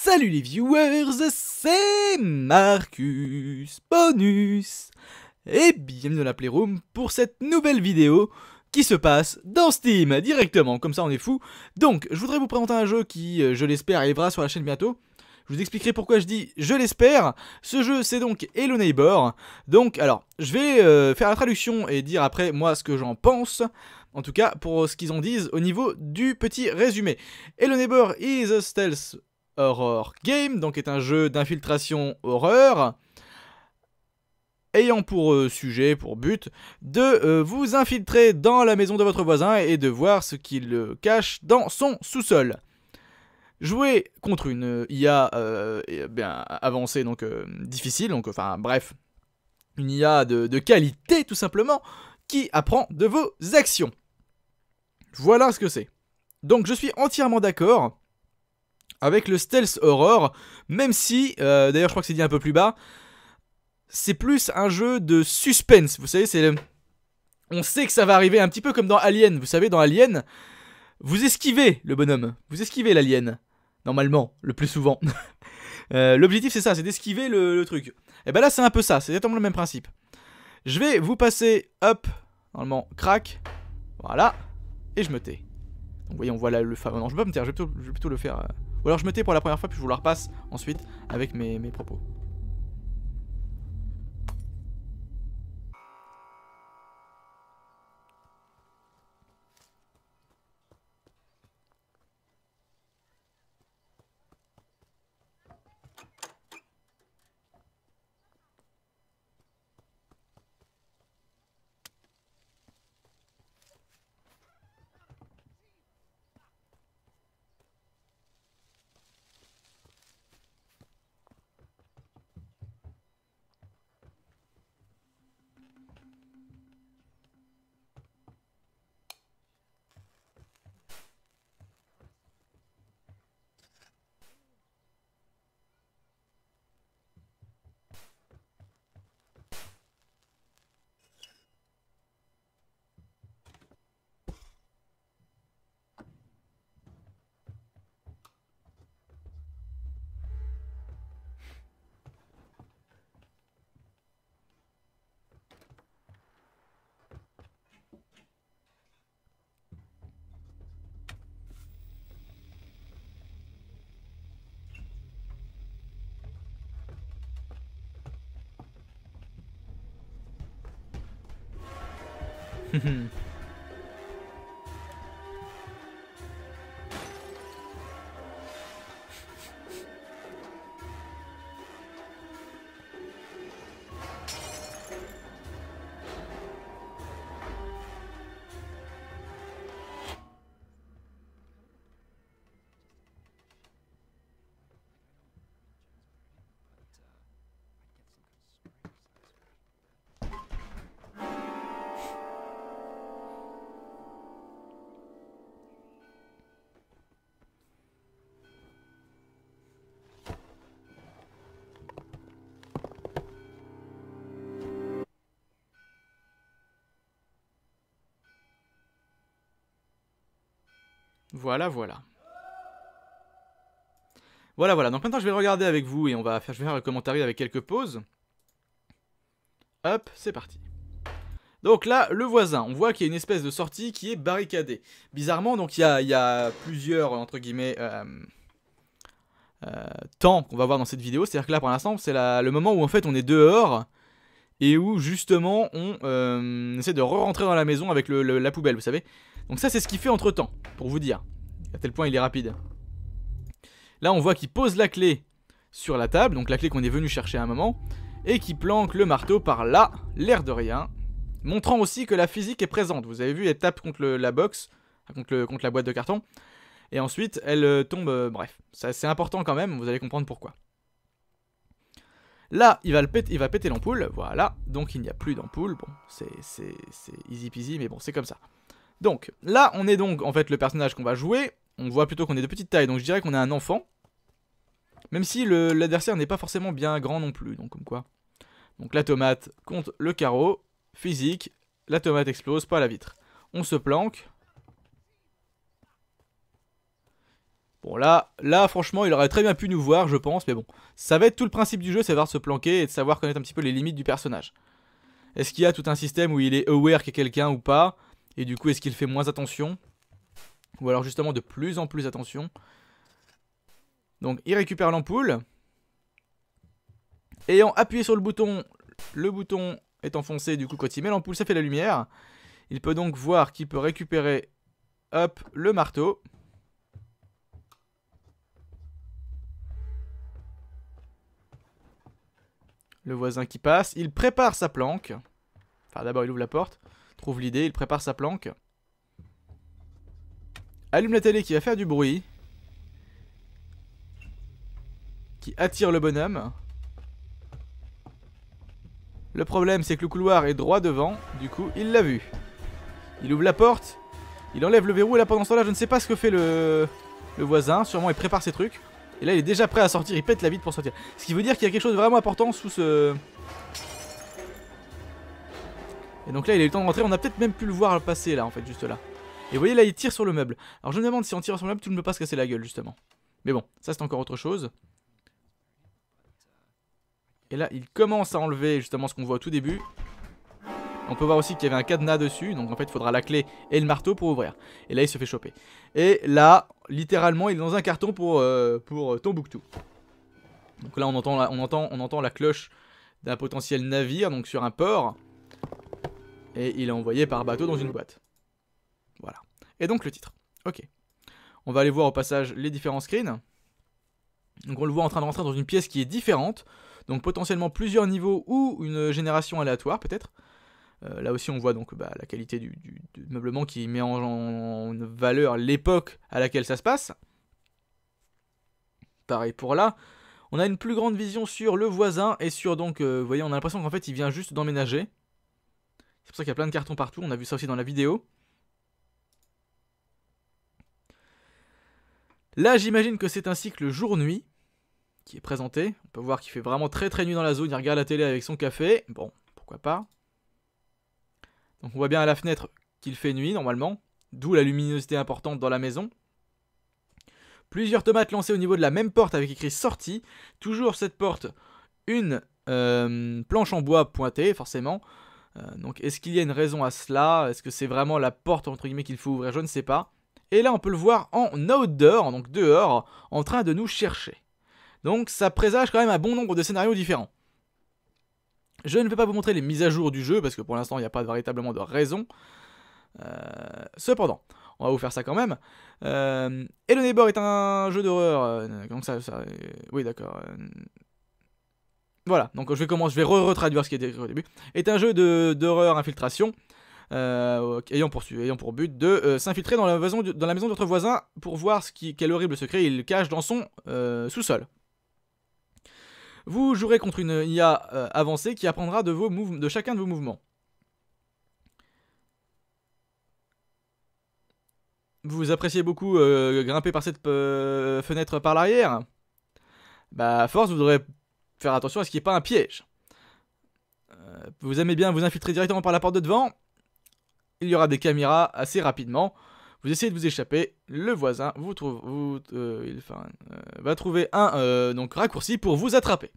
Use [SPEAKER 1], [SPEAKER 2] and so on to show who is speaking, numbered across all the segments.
[SPEAKER 1] Salut les viewers, c'est Marcus Bonus et bienvenue dans la Playroom pour cette nouvelle vidéo qui se passe dans Steam directement, comme ça on est fou. Donc, je voudrais vous présenter un jeu qui, euh, je l'espère, arrivera sur la chaîne bientôt. Je vous expliquerai pourquoi je dis je l'espère. Ce jeu c'est donc Hello Neighbor. Donc alors, je vais euh, faire la traduction et dire après moi ce que j'en pense. En tout cas, pour ce qu'ils en disent au niveau du petit résumé. Hello Neighbor is a stealth Horror Game, donc est un jeu d'infiltration horreur ayant pour euh, sujet, pour but, de euh, vous infiltrer dans la maison de votre voisin et de voir ce qu'il euh, cache dans son sous-sol. Jouer contre une IA bien, avancée, donc difficile, donc enfin bref, une IA de, qualité tout simplement, qui apprend de vos actions. Voilà ce que c'est. Donc je suis entièrement d'accord avec le stealth horror, même si, euh, d'ailleurs je crois que c'est dit un peu plus bas, c'est plus un jeu de suspense, vous savez, c'est... On sait que ça va arriver un petit peu comme dans Alien, vous savez, dans Alien, vous esquivez le bonhomme, vous esquivez l'alien, normalement, le plus souvent. Euh, l'objectif c'est ça, c'est d'esquiver le, truc. Et eh ben là c'est un peu ça, c'est exactement le même principe. Je vais vous passer, hop, normalement, crack, voilà, et je me tais. Donc vous voyez, on voit là le... Oh non, je vais pas me taire, je vais plutôt, le faire... Euh, ou alors je me tais pour la première fois, puis je vous la repasse ensuite avec mes, mes propos. Mm-hmm. Voilà, voilà. Voilà, voilà. Donc maintenant, je vais regarder avec vous et on va faire, je vais faire un commentaire avec quelques pauses. Hop, c'est parti. Donc là, le voisin, on voit qu'il y a une espèce de sortie qui est barricadée. Bizarrement, donc il y a, plusieurs, entre guillemets, euh, euh, temps qu'on va voir dans cette vidéo. C'est-à-dire que là, pour l'instant, c'est le moment où en fait on est dehors et où justement on euh, essaie de re-rentrer dans la maison avec la poubelle, vous savez. Donc ça, c'est ce qu'il fait entre temps, pour vous dire. À tel point, il est rapide. Là, on voit qu'il pose la clé sur la table, donc la clé qu'on est venu chercher à un moment, et qu'il planque le marteau par là, l'air de rien, montrant aussi que la physique est présente. Vous avez vu, elle tape contre la box, contre, la boîte de carton, et ensuite, elle euh, tombe... Euh, bref, c'est important quand même, vous allez comprendre pourquoi. Là, il va, le péter, il va péter l'ampoule, voilà, donc il n'y a plus d'ampoule, bon, c'est easy peasy, mais bon, c'est comme ça. Donc, là, on est donc, en fait, le personnage qu'on va jouer. On voit plutôt qu'on est de petite taille, donc je dirais qu'on est un enfant. Même si l'adversaire n'est pas forcément bien grand non plus, donc comme quoi. Donc la tomate contre le carreau, physique, la tomate explose, pas la vitre. On se planque. Bon là, là franchement il aurait très bien pu nous voir je pense, mais bon. Ça va être tout le principe du jeu, c'est de savoir se planquer et de savoir connaître un petit peu les limites du personnage. Est-ce qu'il y a tout un système où il est aware qu'il y a quelqu'un ou pas et du coup, est-ce qu'il fait moins attention Ou alors justement de plus en plus attention Donc, il récupère l'ampoule. Ayant appuyé sur le bouton, le bouton est enfoncé. Du coup, quand il met l'ampoule, ça fait la lumière. Il peut donc voir qu'il peut récupérer hop, le marteau. Le voisin qui passe. Il prépare sa planque. Enfin, d'abord, il ouvre la porte trouve l'idée, il prépare sa planque. Allume la télé qui va faire du bruit. Qui attire le bonhomme. Le problème c'est que le couloir est droit devant, du coup il l'a vu. Il ouvre la porte, il enlève le verrou et là pendant ce temps là je ne sais pas ce que fait le, le voisin, sûrement il prépare ses trucs. Et là il est déjà prêt à sortir, il pète la vide pour sortir. Ce qui veut dire qu'il y a quelque chose de vraiment important sous ce, et donc là, il a eu le temps de rentrer. On a peut-être même pu le voir passer là, en fait, juste là. Et vous voyez, là, il tire sur le meuble. Alors je me demande si en tirant sur le meuble, tout ne peut pas se casser la gueule, justement. Mais bon, ça c'est encore autre chose. Et là, il commence à enlever justement ce qu'on voit au tout début. On peut voir aussi qu'il y avait un cadenas dessus, donc en fait il faudra la clé et le marteau pour ouvrir. Et là il se fait choper. Et là, littéralement, il est dans un carton pour, euh, pour euh, Tombouctou. Donc là on entend on entend, on entend la cloche d'un potentiel navire, donc sur un port et il est envoyé par bateau dans une boîte. Voilà. Et donc le titre. Ok. On va aller voir au passage les différents screens. Donc on le voit en train de rentrer dans une pièce qui est différente, donc potentiellement plusieurs niveaux ou une génération aléatoire peut-être. Euh, là aussi on voit donc bah, la qualité du, meublement qui met en, valeur l'époque à laquelle ça se passe. Pareil pour là. On a une plus grande vision sur le voisin et sur donc, euh, vous voyez, on a l'impression qu'en fait il vient juste d'emménager. C'est pour ça qu'il y a plein de cartons partout. On a vu ça aussi dans la vidéo. Là, j'imagine que c'est un cycle jour-nuit qui est présenté. On peut voir qu'il fait vraiment très très nuit dans la zone. Il regarde la télé avec son café. Bon, pourquoi pas. Donc on voit bien à la fenêtre qu'il fait nuit normalement. D'où la luminosité importante dans la maison. Plusieurs tomates lancées au niveau de la même porte avec écrit sortie. Toujours cette porte, une euh, planche en bois pointée forcément. Euh, donc est-ce qu'il y a une raison à cela Est-ce que c'est vraiment la porte entre guillemets qu'il faut ouvrir Je ne sais pas. Et là on peut le voir en outdoor, donc dehors, en train de nous chercher. Donc ça présage quand même un bon nombre de scénarios différents. Je ne vais pas vous montrer les mises à jour du jeu parce que pour l'instant il n'y a pas véritablement de raison. Euh, cependant, on va vous faire ça quand même. Euh, Neighbor est un jeu d'horreur. Euh, Comment ça oui d'accord. Voilà, donc je vais commencer, je vais re-retraduire ce qui était écrit au début. Est un jeu d'horreur infiltration. Euh, ayant, pour, pour, but de euh, s'infiltrer dans, la maison de, dans la maison de votre voisin pour voir ce qui, quel horrible secret il cache dans son euh, sous-sol. Vous jouerez contre une IA avancée qui apprendra de, vos de chacun de vos mouvements. Vous appréciez beaucoup grimper par cette fenêtre par l'arrière Bah, force, vous devrez faire attention à ce qu'il n'y ait pas un piège. Euh, vous aimez bien vous infiltrer directement par la porte de devant. Il y aura des caméras assez rapidement. Vous essayez de vous échapper. Le voisin vous trouve, euh, euh, va trouver un donc raccourci pour vous attraper.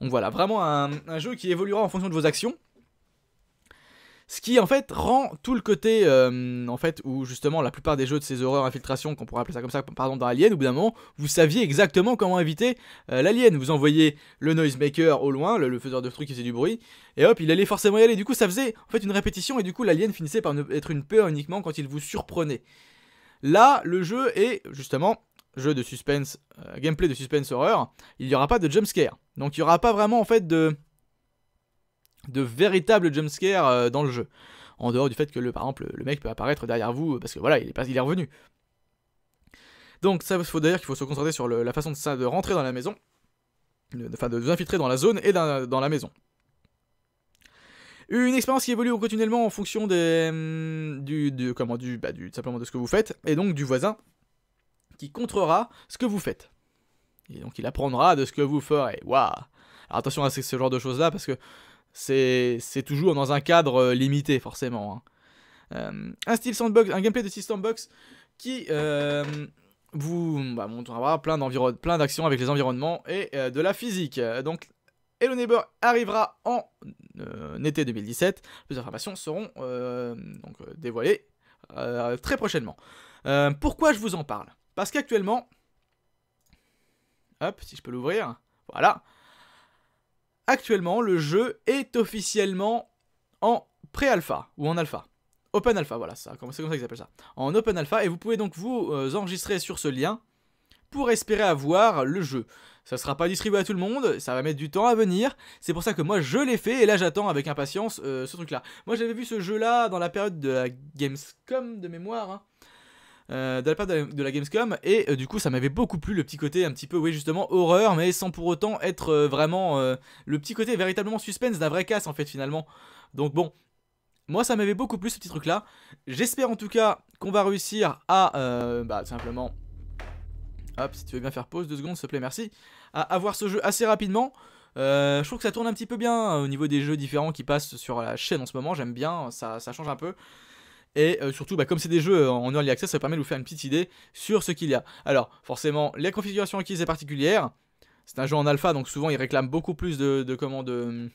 [SPEAKER 1] Donc voilà, vraiment un jeu qui évoluera en fonction de vos actions. Ce qui en fait rend tout le côté euh, en fait où justement la plupart des jeux de ces horreurs infiltration qu'on pourrait appeler ça comme ça pardon dans Alien au bout d'un moment vous saviez exactement comment éviter euh, l'alien vous envoyez le noisemaker au loin le, faiseur de trucs qui faisait du bruit et hop il allait forcément y aller du coup ça faisait en fait une répétition et du coup l'alien finissait par être une peur uniquement quand il vous surprenait là le jeu est justement jeu de suspense euh, gameplay de suspense horreur il n'y aura pas de jumpscare donc il n'y aura pas vraiment en fait de de véritables jumpscares euh, dans le jeu. En dehors du fait que, le, par exemple, le mec peut apparaître derrière vous euh, parce que voilà, il est, pas, il est revenu. Donc ça, il faut d'ailleurs qu'il faut se concentrer sur la façon de, de rentrer dans la maison, enfin de, vous infiltrer dans la zone et dans, la maison. Une expérience qui évolue continuellement en fonction des, hum, du, comment, du, bah, du, simplement de ce que vous faites, et donc du voisin qui contrera ce que vous faites. Et donc il apprendra de ce que vous ferez. Waouh Alors attention à ce genre de choses là, parce que c'est toujours dans un cadre euh, limité, forcément. Hein. Euh, un gameplay de style sandbox qui euh, vous bah, montrera plein d'actions avec les environnements et de la physique. Donc Hello Neighbor arrivera en été 2017. Les informations seront donc, dévoilées très prochainement. pourquoi je vous en parle Parce qu'actuellement, hop, si je peux l'ouvrir, voilà, actuellement, le jeu est officiellement en pré-alpha ou en alpha. Open alpha, voilà, c'est comme ça qu'ils appellent ça. En open alpha, et vous pouvez donc vous euh, enregistrer sur ce lien pour espérer avoir le jeu. Ça sera pas distribué à tout le monde, ça va mettre du temps à venir. C'est pour ça que moi je l'ai fait et là j'attends avec impatience euh, ce truc là. Moi j'avais vu ce jeu là dans la période de la Gamescom de mémoire. Hein. Euh, de la part de la, Gamescom et euh, du coup ça m'avait beaucoup plu le petit côté un petit peu oui justement horreur mais sans pour autant être euh, vraiment le petit côté véritablement suspense d'un vrai casse en fait finalement donc bon moi ça m'avait beaucoup plu ce petit truc là j'espère en tout cas qu'on va réussir à bah simplement hop si tu veux bien faire pause deux secondes s'il te plaît merci à avoir ce jeu assez rapidement je trouve que ça tourne un petit peu bien hein, au niveau des jeux différents qui passent sur la chaîne en ce moment. J'aime bien, ça, ça change un peu. Et euh, surtout, bah, comme c'est des jeux euh, en early access, ça permet de vous faire une petite idée sur ce qu'il y a. Alors, forcément, la configuration requise est particulière. C'est un jeu en alpha, donc souvent il réclame beaucoup plus de, de euh,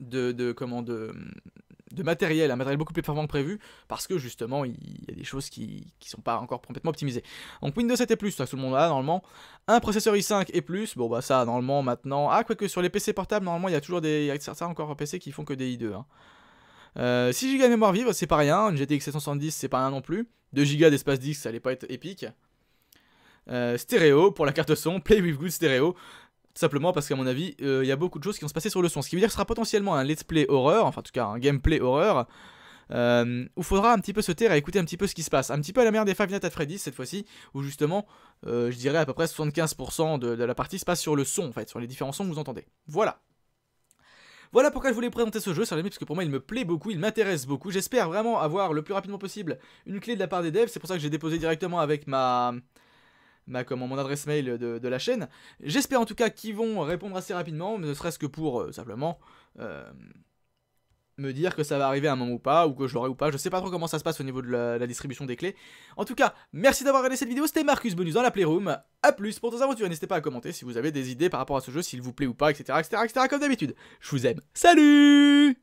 [SPEAKER 1] de, de, de, matériel, un matériel beaucoup plus performant que prévu, parce que justement, il y a des choses qui ne sont pas encore complètement optimisées. Donc Windows 7 et plus, tout le monde a normalement. Un processeur i5 et plus, bon bah ça normalement maintenant. Ah quoique sur les PC portables, normalement il y a toujours des. certains encore PC qui font que des i2. Euh, 6 Go de mémoire vive, c'est pas rien. Une GTX 770, c'est pas rien non plus. 2 Go d'espace disque, ça allait pas être épique. Euh, stéréo pour la carte son, Play with Good Stéréo. simplement parce qu'à mon avis, il euh, y a beaucoup de choses qui vont se passer sur le son. Ce qui veut dire que ce sera potentiellement un let's play horreur, enfin en tout cas un gameplay horreur, euh, Où il faudra un petit peu se taire et écouter un petit peu ce qui se passe. Un petit peu à la manière des Five Nights at Freddy's cette fois-ci, où justement, je dirais à peu près 75% de, de la partie se passe sur le son, en fait, sur les différents sons que vous entendez. Voilà. Voilà pourquoi je voulais présenter ce jeu sur les parce que pour moi il me plaît beaucoup, il m'intéresse beaucoup. J'espère vraiment avoir le plus rapidement possible une clé de la part des devs, c'est pour ça que j'ai déposé directement avec ma... Ma, comment, mon adresse mail de, la chaîne. J'espère en tout cas qu'ils vont répondre assez rapidement, ne serait-ce que pour euh, simplement euh, me dire que ça va arriver à un moment ou pas, ou que j'aurai ou pas. Je sais pas trop comment ça se passe au niveau de la, distribution des clés. En tout cas, merci d'avoir regardé cette vidéo. C'était Marcus Bonus dans la Playroom. A plus pour d'autres aventures. N'hésitez pas à commenter si vous avez des idées par rapport à ce jeu, s'il vous plaît ou pas, etc. etc., etc. comme d'habitude. Je vous aime. Salut